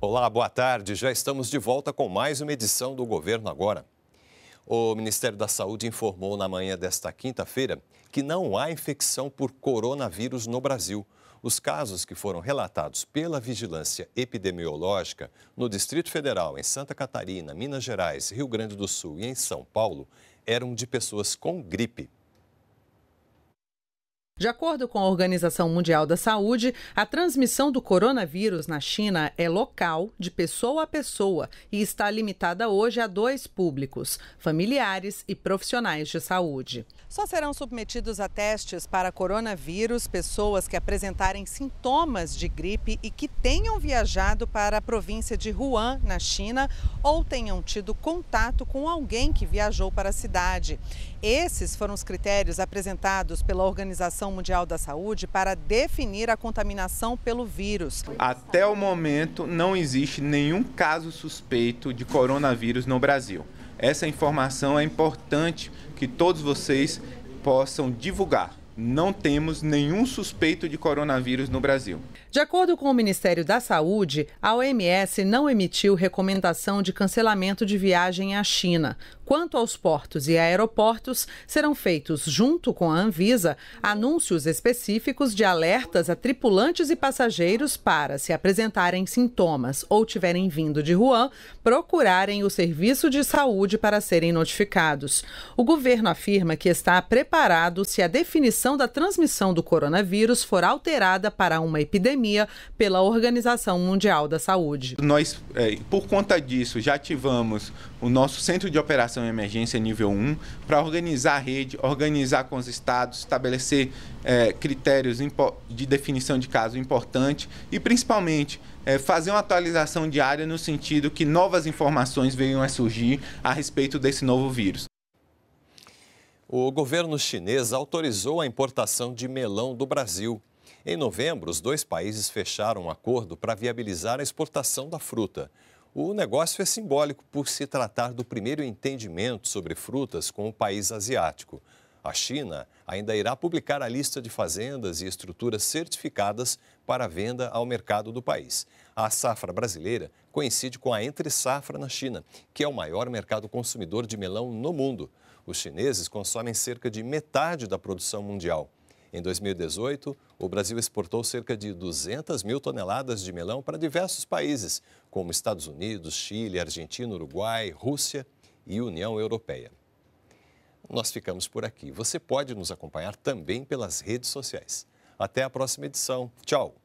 Olá, boa tarde. Já estamos de volta com mais uma edição do Governo Agora. O Ministério da Saúde informou na manhã desta quinta-feira que não há infecção por coronavírus no Brasil. Os casos que foram relatados pela vigilância epidemiológica no Distrito Federal, em Santa Catarina, Minas Gerais, Rio Grande do Sul e em São Paulo eram de pessoas com gripe. De acordo com a Organização Mundial da Saúde, a transmissão do coronavírus na China é local, de pessoa a pessoa, e está limitada hoje a dois públicos: familiares e profissionais de saúde. Só serão submetidos a testes para coronavírus pessoas que apresentarem sintomas de gripe e que tenham viajado para a província de Wuhan, na China, ou tenham tido contato com alguém que viajou para a cidade. Esses foram os critérios apresentados pela Organização Organização Mundial da Saúde para definir a contaminação pelo vírus. Até o momento, não existe nenhum caso suspeito de coronavírus no Brasil. Essa informação é importante que todos vocês possam divulgar não temos nenhum suspeito de coronavírus no Brasil. De acordo com o Ministério da Saúde, a OMS não emitiu recomendação de cancelamento de viagem à China. Quanto aos portos e aeroportos, serão feitos, junto com a Anvisa, anúncios específicos de alertas a tripulantes e passageiros para, se apresentarem sintomas ou tiverem vindo de Wuhan, procurarem o serviço de saúde para serem notificados. O governo afirma que está preparado se a definição definição da transmissão do coronavírus for alterada para uma epidemia pela Organização Mundial da Saúde. Nós, é, por conta disso, já ativamos o nosso Centro de Operação e Emergência nível 1 para organizar a rede, organizar com os estados, estabelecer é, critérios de definição de caso importante e, principalmente, é, fazer uma atualização diária no sentido que novas informações venham a surgir a respeito desse novo vírus. O governo chinês autorizou a importação de melão do Brasil. Em novembro, os dois países fecharam um acordo para viabilizar a exportação da fruta. O negócio é simbólico por se tratar do primeiro entendimento sobre frutas com o país asiático. A China ainda irá publicar a lista de fazendas e estruturas certificadas para venda ao mercado do país. A safra brasileira coincide com a entre-safra na China, que é o maior mercado consumidor de melão no mundo. Os chineses consomem cerca de metade da produção mundial. Em 2018, o Brasil exportou cerca de 200 mil toneladas de melão para diversos países, como Estados Unidos, Chile, Argentina, Uruguai, Rússia e União Europeia. Nós ficamos por aqui. Você pode nos acompanhar também pelas redes sociais. Até a próxima edição. Tchau!